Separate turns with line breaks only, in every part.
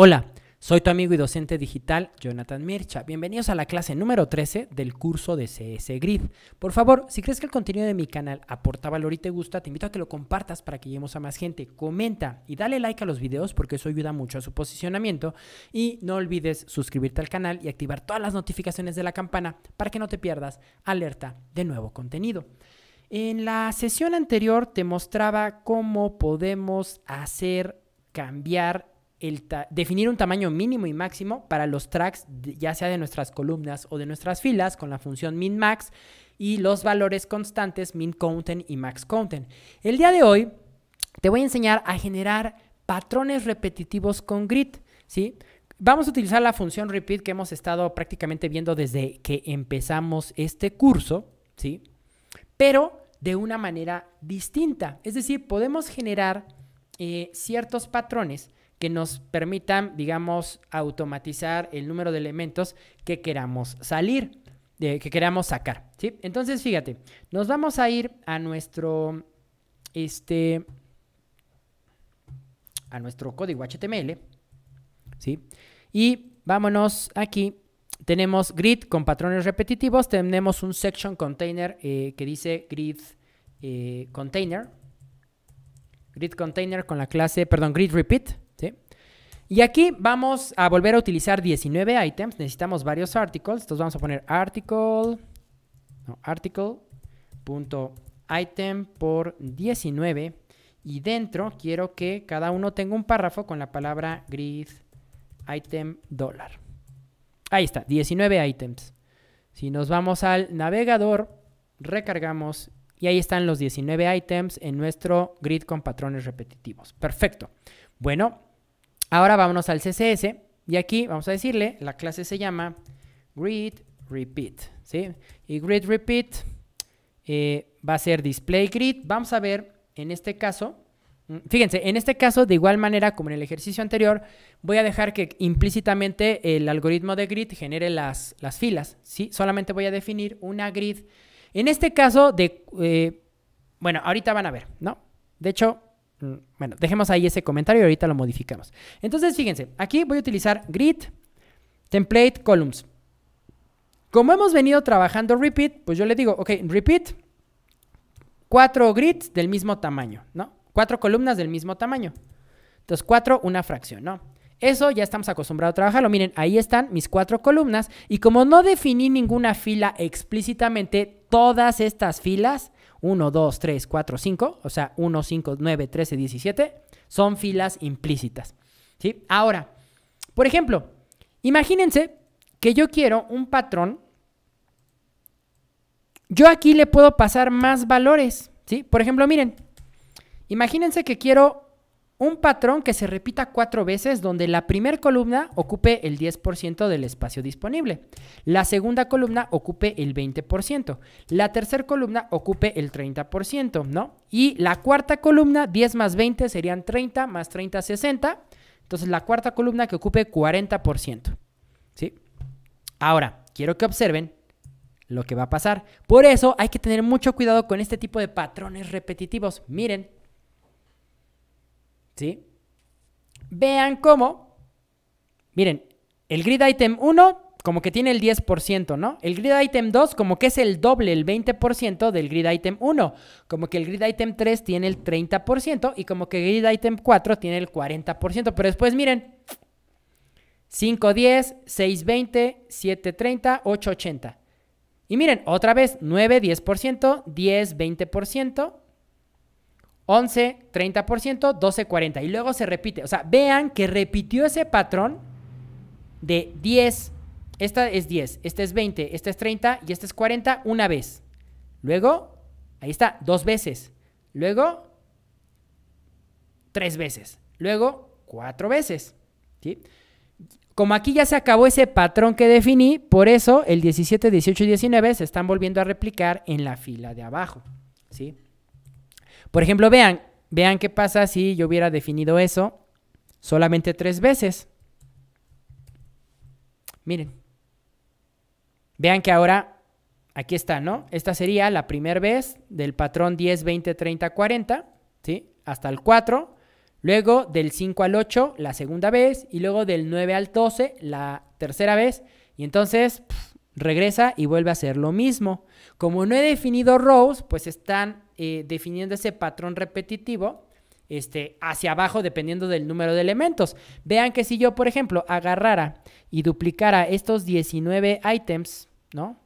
Hola, soy tu amigo y docente digital Jonathan Mircha. Bienvenidos a la clase número 13 del curso de CS Grid. Por favor, si crees que el contenido de mi canal aporta valor y te gusta, te invito a que lo compartas para que lleguemos a más gente. Comenta y dale like a los videos porque eso ayuda mucho a su posicionamiento. Y no olvides suscribirte al canal y activar todas las notificaciones de la campana para que no te pierdas alerta de nuevo contenido. En la sesión anterior te mostraba cómo podemos hacer cambiar definir un tamaño mínimo y máximo para los tracks, ya sea de nuestras columnas o de nuestras filas, con la función min-max y los valores constantes min y max El día de hoy te voy a enseñar a generar patrones repetitivos con grid, ¿sí? Vamos a utilizar la función repeat que hemos estado prácticamente viendo desde que empezamos este curso, ¿sí? Pero de una manera distinta. Es decir, podemos generar eh, ciertos patrones que nos permitan, digamos, automatizar el número de elementos que queramos salir, eh, que queramos sacar, ¿sí? Entonces, fíjate, nos vamos a ir a nuestro, este, a nuestro código HTML, ¿sí? Y vámonos aquí, tenemos grid con patrones repetitivos, tenemos un section container eh, que dice grid eh, container, grid container con la clase, perdón, grid repeat, y aquí vamos a volver a utilizar 19 items. Necesitamos varios articles. Entonces vamos a poner article, no, article.item por 19. Y dentro quiero que cada uno tenga un párrafo con la palabra grid item dólar. Ahí está, 19 items. Si nos vamos al navegador, recargamos y ahí están los 19 items en nuestro grid con patrones repetitivos. Perfecto. Bueno, Ahora vámonos al CSS y aquí vamos a decirle, la clase se llama grid repeat, ¿sí? Y grid repeat eh, va a ser display grid. Vamos a ver en este caso, mm, fíjense, en este caso de igual manera como en el ejercicio anterior, voy a dejar que implícitamente el algoritmo de grid genere las, las filas, ¿sí? Solamente voy a definir una grid. En este caso de, eh, bueno, ahorita van a ver, ¿no? De hecho, bueno, dejemos ahí ese comentario y ahorita lo modificamos. Entonces, fíjense, aquí voy a utilizar grid, template, columns. Como hemos venido trabajando repeat, pues yo le digo, ok, repeat, cuatro grids del mismo tamaño, ¿no? Cuatro columnas del mismo tamaño. Entonces, cuatro, una fracción, ¿no? Eso ya estamos acostumbrados a trabajarlo. Miren, ahí están mis cuatro columnas. Y como no definí ninguna fila explícitamente, todas estas filas 1, 2, 3, 4, 5, o sea, 1, 5, 9, 13, 17, son filas implícitas. ¿sí? Ahora, por ejemplo, imagínense que yo quiero un patrón. Yo aquí le puedo pasar más valores. ¿sí? Por ejemplo, miren, imagínense que quiero un patrón que se repita cuatro veces donde la primera columna ocupe el 10% del espacio disponible, la segunda columna ocupe el 20%, la tercera columna ocupe el 30%, ¿no? Y la cuarta columna, 10 más 20 serían 30, más 30, 60. Entonces la cuarta columna que ocupe 40%, ¿sí? Ahora, quiero que observen lo que va a pasar. Por eso hay que tener mucho cuidado con este tipo de patrones repetitivos. Miren, ¿sí? Vean cómo, miren, el grid item 1 como que tiene el 10%, ¿no? El grid item 2 como que es el doble, el 20% del grid item 1, como que el grid item 3 tiene el 30% y como que el grid item 4 tiene el 40%, pero después miren, 5, 10, 6, 20, 7, 30, 8, 80. Y miren, otra vez, 9, 10%, 10, 20%, 11, 30%, 12, 40. Y luego se repite. O sea, vean que repitió ese patrón de 10. Esta es 10, esta es 20, esta es 30 y esta es 40 una vez. Luego, ahí está, dos veces. Luego, tres veces. Luego, cuatro veces. Como aquí ya se acabó ese patrón que definí, por eso el 17, 18 y 19 se están volviendo a replicar en la fila de abajo. ¿Sí? Por ejemplo, vean, vean qué pasa si yo hubiera definido eso solamente tres veces. Miren. Vean que ahora, aquí está, ¿no? Esta sería la primera vez del patrón 10, 20, 30, 40, ¿sí? Hasta el 4. Luego del 5 al 8 la segunda vez y luego del 9 al 12 la tercera vez. Y entonces, regresa y vuelve a hacer lo mismo. Como no he definido rows, pues están eh, definiendo ese patrón repetitivo este, hacia abajo dependiendo del número de elementos. Vean que si yo, por ejemplo, agarrara y duplicara estos 19 items, ¿no?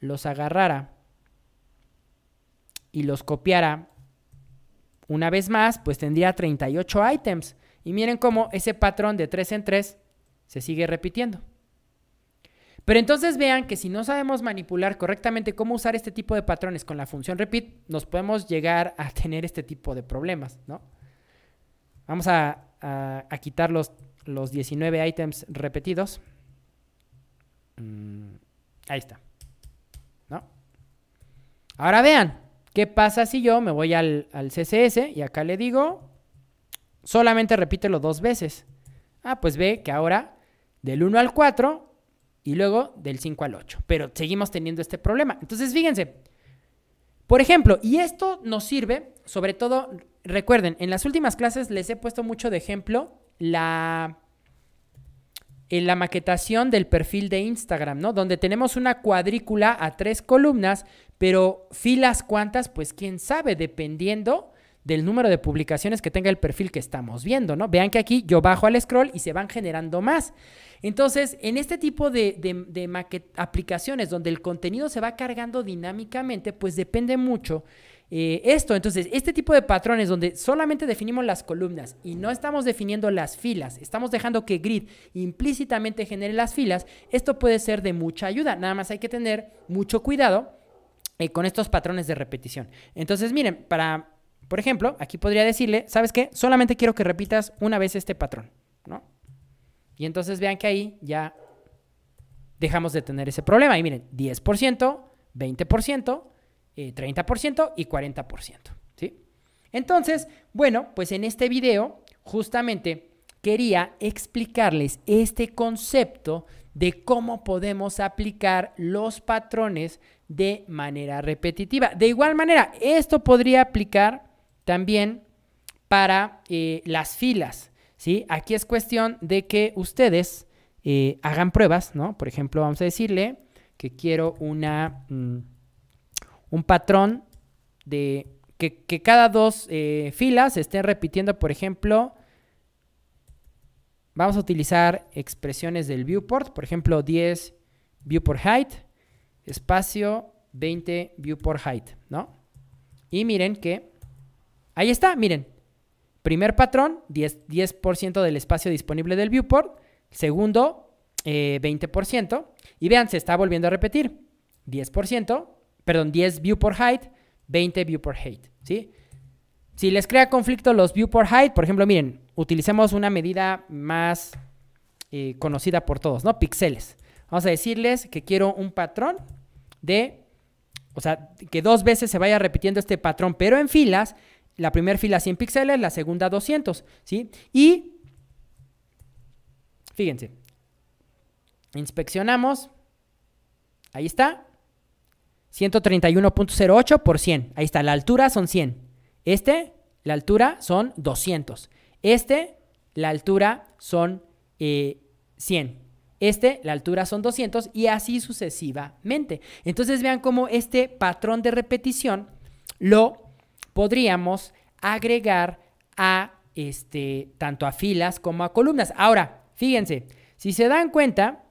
Los agarrara y los copiara una vez más, pues tendría 38 items. Y miren cómo ese patrón de 3 en 3 se sigue repitiendo. Pero entonces vean que si no sabemos manipular correctamente cómo usar este tipo de patrones con la función repeat, nos podemos llegar a tener este tipo de problemas, ¿no? Vamos a, quitar los, 19 items repetidos. Mm, ahí está. ¿No? Ahora vean, ¿qué pasa si yo me voy al, al CSS y acá le digo, solamente repítelo dos veces? Ah, pues ve que ahora del 1 al 4 y luego del 5 al 8. Pero seguimos teniendo este problema. Entonces, fíjense, por ejemplo, y esto nos sirve, sobre todo, recuerden, en las últimas clases les he puesto mucho de ejemplo la, en eh, la maquetación del perfil de Instagram, ¿no? Donde tenemos una cuadrícula a tres columnas, pero filas cuántas, pues quién sabe, dependiendo del número de publicaciones que tenga el perfil que estamos viendo, ¿no? Vean que aquí yo bajo al scroll y se van generando más. Entonces, en este tipo de, aplicaciones donde el contenido se va cargando dinámicamente, pues depende mucho eh, esto. Entonces, este tipo de patrones donde solamente definimos las columnas y no estamos definiendo las filas, estamos dejando que grid implícitamente genere las filas, esto puede ser de mucha ayuda. Nada más hay que tener mucho cuidado eh, con estos patrones de repetición. Entonces, miren, para por ejemplo, aquí podría decirle, ¿sabes qué? Solamente quiero que repitas una vez este patrón, ¿no? Y entonces vean que ahí ya dejamos de tener ese problema. Y miren, 10%, 20%, 30% y 40%, ¿sí? Entonces, bueno, pues en este video justamente quería explicarles este concepto de cómo podemos aplicar los patrones de manera repetitiva. De igual manera, esto podría aplicar también para eh, las filas, ¿sí? Aquí es cuestión de que ustedes eh, hagan pruebas, ¿no? Por ejemplo, vamos a decirle que quiero una, mm, un patrón de que, cada dos eh, filas estén repitiendo, por ejemplo, vamos a utilizar expresiones del viewport, por ejemplo, 10 viewport height, espacio 20 viewport height, ¿no? Y miren que Ahí está, miren. Primer patrón, 10%, 10 del espacio disponible del viewport. Segundo, 20%. Eh, y vean, se está volviendo a repetir. 10%, perdón, 10 viewport height, 20 viewport height, ¿sí? Si les crea conflicto los viewport height, por ejemplo, miren, utilicemos una medida más eh, conocida por todos, ¿no? Píxeles. Vamos a decirles que quiero un patrón de, o sea, que dos veces se vaya repitiendo este patrón, pero en filas, la primera fila 100 píxeles, la segunda 200, ¿sí? Y, fíjense, inspeccionamos, ahí está, 131.08 por 100, ahí está, la altura son 100, este, la altura son 200, este, la altura son 100, eh, este, la altura son 200 y así sucesivamente. Entonces vean cómo este patrón de repetición lo podríamos agregar a este, tanto a filas como a columnas. Ahora, fíjense, si se dan cuenta,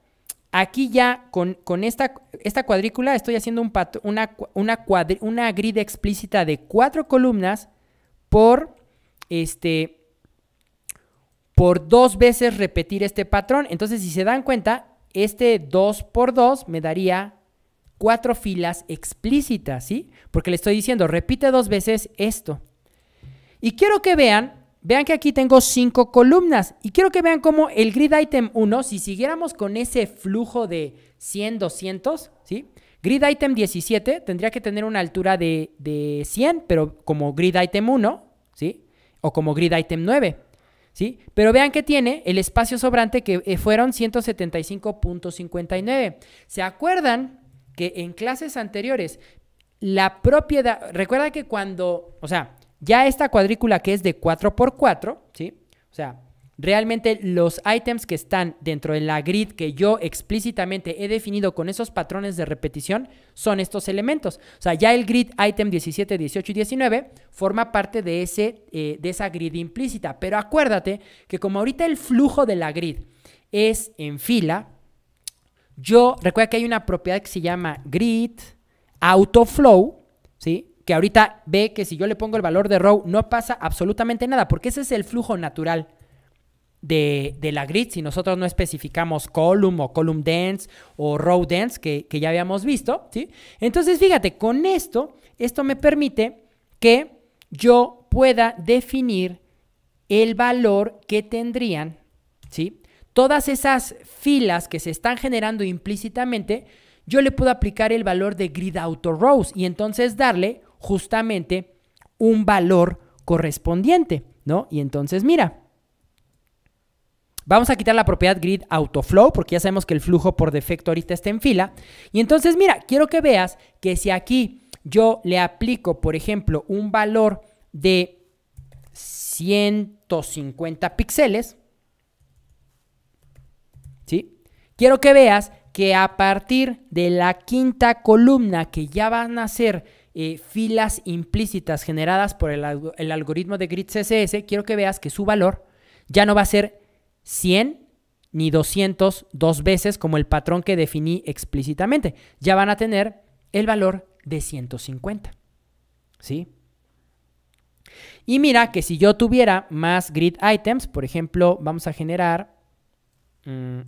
aquí ya con, esta, esta, cuadrícula estoy haciendo un una, una, grid explícita de cuatro columnas por este por dos veces repetir este patrón. Entonces, si se dan cuenta, este 2 por 2 me daría cuatro filas explícitas, ¿sí? Porque le estoy diciendo, repite dos veces esto. Y quiero que vean, vean que aquí tengo cinco columnas y quiero que vean cómo el grid item 1, si siguiéramos con ese flujo de 100, 200, ¿sí? Grid item 17 tendría que tener una altura de, de 100, pero como grid item 1, ¿sí? O como grid item 9. ¿Sí? Pero vean que tiene el espacio sobrante que eh, fueron 175.59. ¿Se acuerdan que en clases anteriores la propiedad, recuerda que cuando, o sea, ya esta cuadrícula que es de 4x4, ¿sí? O sea, realmente los items que están dentro de la grid que yo explícitamente he definido con esos patrones de repetición son estos elementos. O sea, ya el grid item 17, 18 y 19 forma parte de, ese, eh, de esa grid implícita. Pero acuérdate que como ahorita el flujo de la grid es en fila, yo, recuerda que hay una propiedad que se llama grid autoflow, ¿sí? Que ahorita ve que si yo le pongo el valor de row no pasa absolutamente nada, porque ese es el flujo natural de, la grid. Si nosotros no especificamos column o column dense o row dense, que, que ya habíamos visto, ¿sí? Entonces, fíjate, con esto, esto me permite que yo pueda definir el valor que tendrían, ¿sí? todas esas filas que se están generando implícitamente, yo le puedo aplicar el valor de grid auto rows y entonces darle justamente un valor correspondiente, ¿no? Y entonces mira, vamos a quitar la propiedad grid auto flow porque ya sabemos que el flujo por defecto ahorita está en fila. Y entonces mira, quiero que veas que si aquí yo le aplico, por ejemplo, un valor de 150 píxeles, Quiero que veas que a partir de la quinta columna, que ya van a ser eh, filas implícitas generadas por el, algoritmo de Grid CSS, quiero que veas que su valor ya no va a ser 100 ni 200 dos veces como el patrón que definí explícitamente. Ya van a tener el valor de 150. ¿Sí? Y mira que si yo tuviera más grid items, por ejemplo, vamos a generar mm,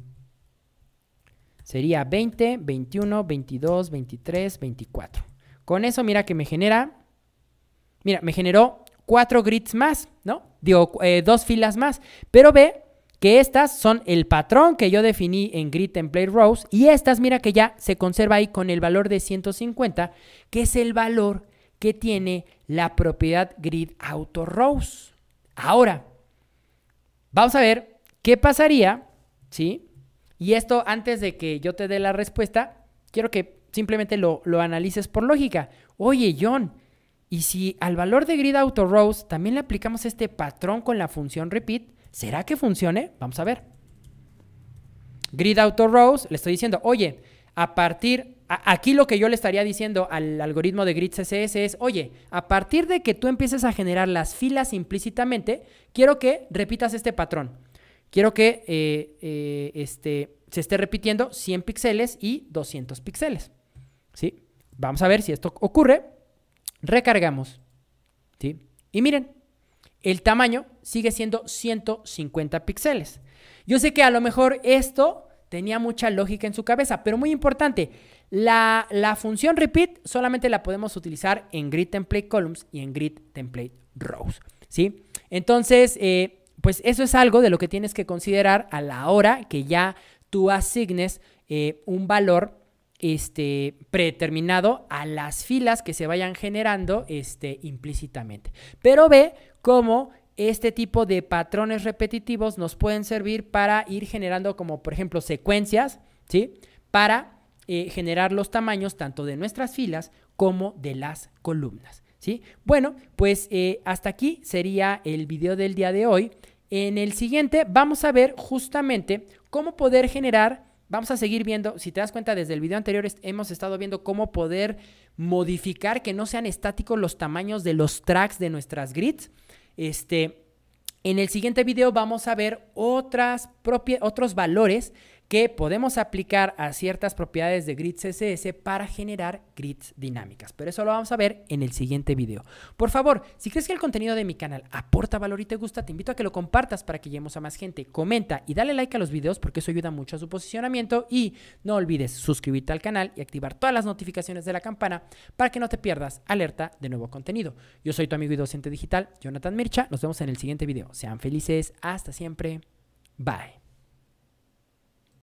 Sería 20, 21, 22, 23, 24. Con eso, mira que me genera. Mira, me generó cuatro grids más, ¿no? Digo, eh, dos filas más. Pero ve que estas son el patrón que yo definí en grid template rows. Y estas, mira que ya se conserva ahí con el valor de 150, que es el valor que tiene la propiedad grid auto rows. Ahora, vamos a ver qué pasaría, ¿sí? Y esto, antes de que yo te dé la respuesta, quiero que simplemente lo, analices por lógica. Oye, John, y si al valor de grid auto rows también le aplicamos este patrón con la función repeat, ¿será que funcione? Vamos a ver. Grid auto rows, le estoy diciendo, oye, a partir, aquí lo que yo le estaría diciendo al algoritmo de grid CSS es, oye, a partir de que tú empieces a generar las filas implícitamente, quiero que repitas este patrón. Quiero que eh, eh, este, se esté repitiendo 100 píxeles y 200 píxeles. ¿sí? Vamos a ver si esto ocurre. Recargamos. ¿sí? Y miren, el tamaño sigue siendo 150 píxeles. Yo sé que a lo mejor esto tenía mucha lógica en su cabeza, pero muy importante, la, función repeat solamente la podemos utilizar en grid template columns y en grid template rows. ¿sí? Entonces, eh, pues eso es algo de lo que tienes que considerar a la hora que ya tú asignes eh, un valor este, predeterminado a las filas que se vayan generando este, implícitamente. Pero ve cómo este tipo de patrones repetitivos nos pueden servir para ir generando como por ejemplo secuencias, ¿sí? Para eh, generar los tamaños tanto de nuestras filas como de las columnas, ¿sí? Bueno, pues eh, hasta aquí sería el video del día de hoy. En el siguiente vamos a ver justamente cómo poder generar, vamos a seguir viendo, si te das cuenta desde el video anterior hemos estado viendo cómo poder modificar que no sean estáticos los tamaños de los tracks de nuestras grids. Este, en el siguiente video vamos a ver otras otros valores que podemos aplicar a ciertas propiedades de grid CSS para generar grids dinámicas. Pero eso lo vamos a ver en el siguiente video. Por favor, si crees que el contenido de mi canal aporta valor y te gusta, te invito a que lo compartas para que lleguemos a más gente. Comenta y dale like a los videos porque eso ayuda mucho a su posicionamiento. Y no olvides suscribirte al canal y activar todas las notificaciones de la campana para que no te pierdas alerta de nuevo contenido. Yo soy tu amigo y docente digital, Jonathan Mircha. Nos vemos en el siguiente video. Sean felices. Hasta siempre. Bye.